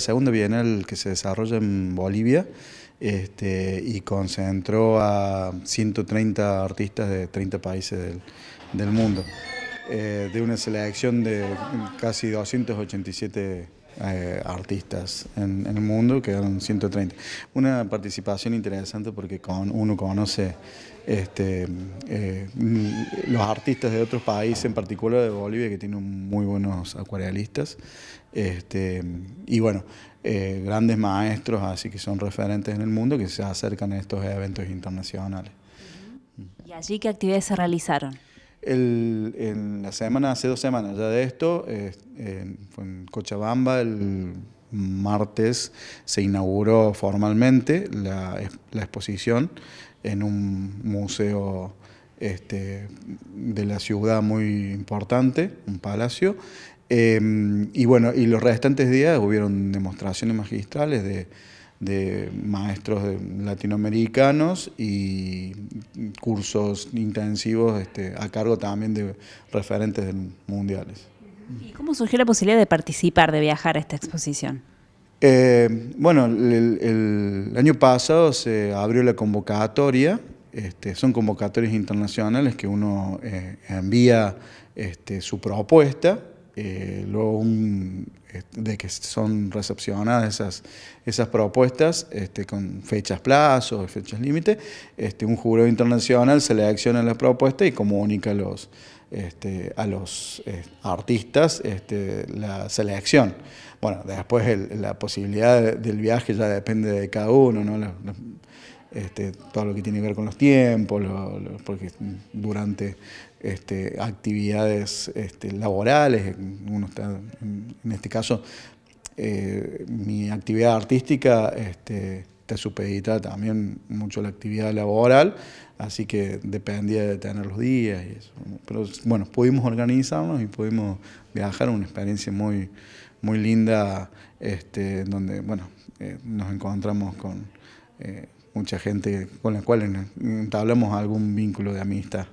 la segunda bienal que se desarrolla en Bolivia este, y concentró a 130 artistas de 30 países del, mundo, eh, de una selección de casi 287 eh, artistas en, el mundo, quedaron 130. Una participación interesante porque con, uno conoce este, eh, los artistas de otros países, en particular de Bolivia, que tienen muy buenos acuarelistas. Este, y bueno, eh, grandes maestros, así que son referentes en el mundo, que se acercan a estos eventos internacionales. ¿Y allí qué actividades se realizaron? en la semana, hace dos semanas ya de esto, en Cochabamba el martes se inauguró formalmente la, exposición en un museo este, de la ciudad muy importante, un palacio. Em, y bueno, y los restantes días hubieron demostraciones magistrales de de maestros latinoamericanos y cursos intensivos este, a cargo también de referentes mundiales. ¿Y cómo surgió la posibilidad de participar, de viajar a esta exposición? Eh, bueno, el, año pasado se abrió la convocatoria, este, son convocatorias internacionales que uno eh, envía este, su propuesta, eh, luego un de que son recepcionadas esas, esas propuestas este, con fechas plazos, fechas límite, este, un jurado internacional selecciona la propuesta y comunica a los, este, a los eh, artistas este, la selección. Bueno, después la posibilidad del viaje ya depende de cada uno, ¿no? Este, todo lo que tiene que ver con los tiempos, porque durante este, actividades este, laborales, en este caso, eh, mi actividad artística te supedita también mucho la actividad laboral, así que dependía de tener los días y Pero bueno, pudimos organizarnos y pudimos viajar, una experiencia muy, muy linda, donde bueno, eh, nos encontramos con eh, mucha gente con la cual entablamos algún vínculo de amistad.